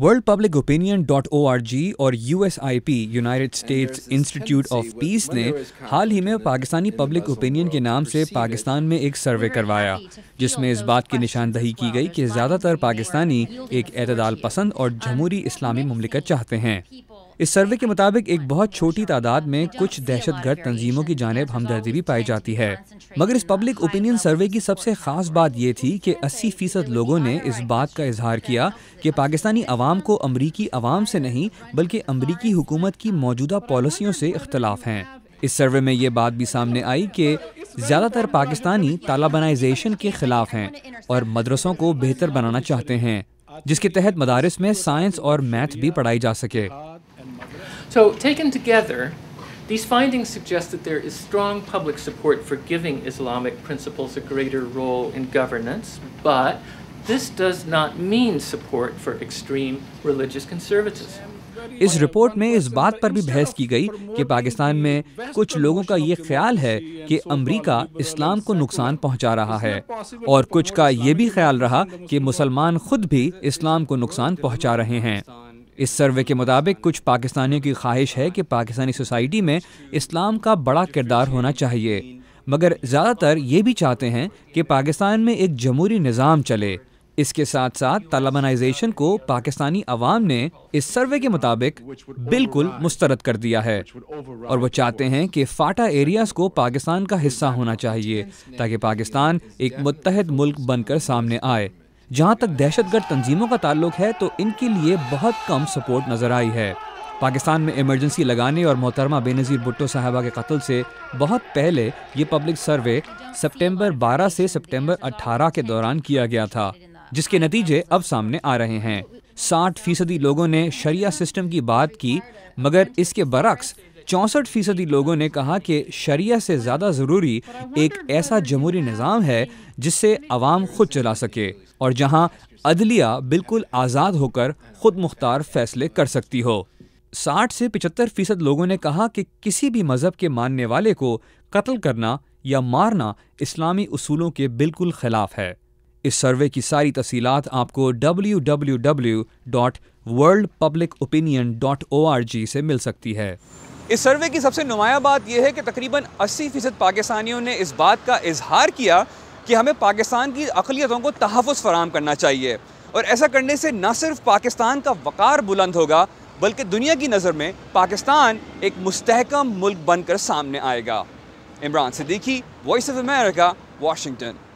World Public Opinion dot O R G और U S I P United States Institute of Peace ने हाल ही में Pakistani public opinion के नाम से पाकिस्तान में एक सर्वे करवाया जिसमें इस बात की निशानदही की गई कि ज़्यादातर पाकिस्तानी एक एतदाल पसंद और जमहूरी इस्लामी ममलिकत चाहते हैं इस सर्वे के मुताबिक एक बहुत छोटी तादाद में कुछ दहशत गर्द तंजीमों की जानब हमदर्दी भी पाई जाती है मगर इस पब्लिक ओपिनियन सर्वे की सबसे खास बात यह थी कि 80 फीसद लोगों ने इस बात का इजहार किया कि पाकिस्तानी आवाम को अमरीकी आवाम से नहीं बल्कि अमरीकी हुकूमत की मौजूदा पॉलिसियों से इख्तलाफ हैं इस सर्वे में ये बात भी सामने आई कि ज़्यादातर पाकिस्तानी तालाबनाइजेशन के खिलाफ हैं और मदरसों को बेहतर बनाना चाहते हैं जिसके तहत मदारस में साइंस और मैथ भी पढ़ाई जा सके So taken together, these findings suggest that there is strong public support for giving Islamic principles a greater role in governance, but this does not mean support for extreme religious conservatism. इस report में इस बात पर भी बहस की गई कि पाकिस्तान में कुछ लोगों का ये ख्याल है कि अमेरिका इस्लाम को नुकसान पहुंचा रहा है और कुछ का ये भी ख्याल रहा कि मुसलमान खुद भी इस्लाम को नुकसान पहुंचा रहे हैं इस सर्वे के मुताबिक कुछ पाकिस्तानियों की ख्वाहिश है कि पाकिस्तानी सोसाइटी में इस्लाम का बड़ा किरदार होना चाहिए मगर ज़्यादातर ये भी चाहते हैं कि पाकिस्तान में एक जमहूरी निज़ाम चले इसके साथ साथ तालिबानाइजेशन को पाकिस्तानी अवाम ने इस सर्वे के मुताबिक बिल्कुल मुस्तरद कर दिया है और वो चाहते हैं कि फाटा एरियाज़ को पाकिस्तान का हिस्सा होना चाहिए ताकि पाकिस्तान एक मुतहद मुल्क बनकर सामने आए जहाँ तक दहशतगर्द तंजीमों का ताल्लुक है तो इनके लिए बहुत कम सपोर्ट नज़र आई है पाकिस्तान में इमरजेंसी लगाने और मोहतरमा बेनज़ीर भुट्टो साहबा के कत्ल से बहुत पहले ये पब्लिक सर्वे सितंबर 12 से सितंबर 18 के दौरान किया गया था जिसके नतीजे अब सामने आ रहे हैं साठ फीसदी लोगों ने शरिया सिस्टम की बात की मगर इसके बरक्स चौंसठ फीसदी लोगों ने कहा कि शरिया से ज़्यादा ज़रूरी एक ऐसा जमहूरी निज़ाम है जिससे अवाम खुद चला सके और जहाँ अदलिया बिल्कुल आज़ाद होकर खुद मुख्तार फैसले कर सकती हो साठ से पिचहत्तर फीसद लोगों ने कहा कि किसी भी मज़हब के मानने वाले को कत्ल करना या मारना इस्लामी असूलों के बिल्कुल ख़िलाफ़ है इस सर्वे की सारी तफसीत आपको W W W dot World Public Opinion dot O R G से मिल सकती है इस सर्वे की सबसे नुमाया बात यह है कि तकरीबन 80 फ़ीसद पाकिस्तानियों ने इस बात का इजहार किया कि हमें पाकिस्तान की अकलीतों को तहफ़ फराम करना चाहिए और ऐसा करने से न सिर्फ पाकिस्तान का वक़ार बुलंद होगा बल्कि दुनिया की नज़र में पाकिस्तान एक मुस्तकम मुल्क बनकर सामने आएगा Imran Siddiqui Voice of America Washington